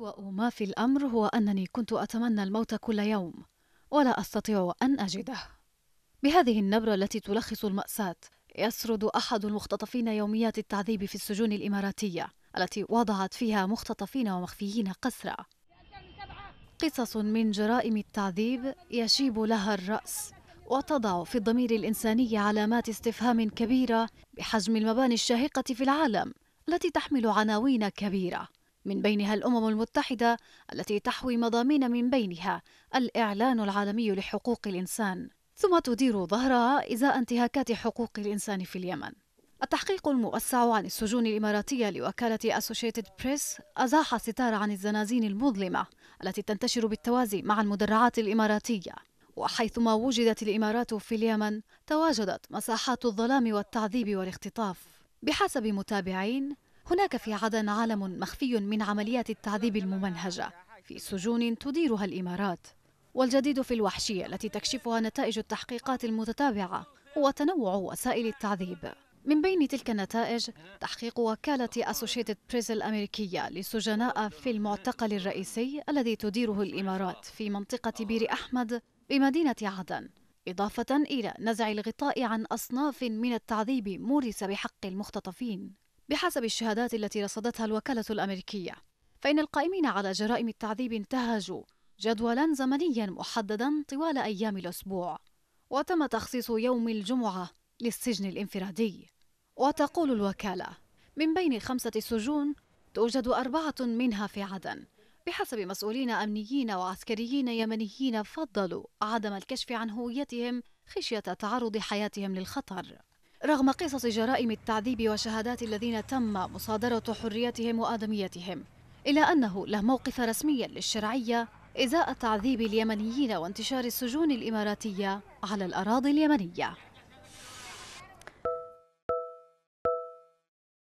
أسوأ ما في الأمر هو أنني كنت أتمنى الموت كل يوم ولا أستطيع أن أجده بهذه النبرة التي تلخص المأساة يسرد أحد المختطفين يوميات التعذيب في السجون الإماراتية التي وضعت فيها مختطفين ومخفيين قسرا قصص من جرائم التعذيب يشيب لها الرأس وتضع في الضمير الإنساني علامات استفهام كبيرة بحجم المباني الشاهقة في العالم التي تحمل عناوين كبيرة من بينها الأمم المتحدة التي تحوي مضامين من بينها الإعلان العالمي لحقوق الإنسان ثم تدير ظهرها إزاء انتهاكات حقوق الإنسان في اليمن التحقيق الموسع عن السجون الإماراتية لوكالة أسوشيتد بريس أزاح ستار عن الزنازين المظلمة التي تنتشر بالتوازي مع المدرعات الإماراتية وحيثما وجدت الإمارات في اليمن تواجدت مساحات الظلام والتعذيب والاختطاف بحسب متابعين هناك في عدن عالم مخفي من عمليات التعذيب الممنهجة في سجون تديرها الإمارات والجديد في الوحشية التي تكشفها نتائج التحقيقات المتتابعة هو تنوع وسائل التعذيب من بين تلك النتائج تحقيق وكالة أسوشيتد بريس الأمريكية للسجناء في المعتقل الرئيسي الذي تديره الإمارات في منطقة بير أحمد بمدينة عدن إضافة إلى نزع الغطاء عن أصناف من التعذيب مورس بحق المختطفين بحسب الشهادات التي رصدتها الوكالة الأمريكية فإن القائمين على جرائم التعذيب انتهجوا جدولا زمنيا محددا طوال أيام الأسبوع وتم تخصيص يوم الجمعة للسجن الانفرادي وتقول الوكالة من بين خمسة سجون توجد أربعة منها في عدن بحسب مسؤولين أمنيين وعسكريين يمنيين فضلوا عدم الكشف عن هويتهم خشية تعرض حياتهم للخطر رغم قصص جرائم التعذيب وشهادات الذين تم مصادرة حريتهم وآدميتهم إلا أنه له موقف رسمي للشرعية إزاء تعذيب اليمنيين وانتشار السجون الإماراتية على الأراضي اليمنية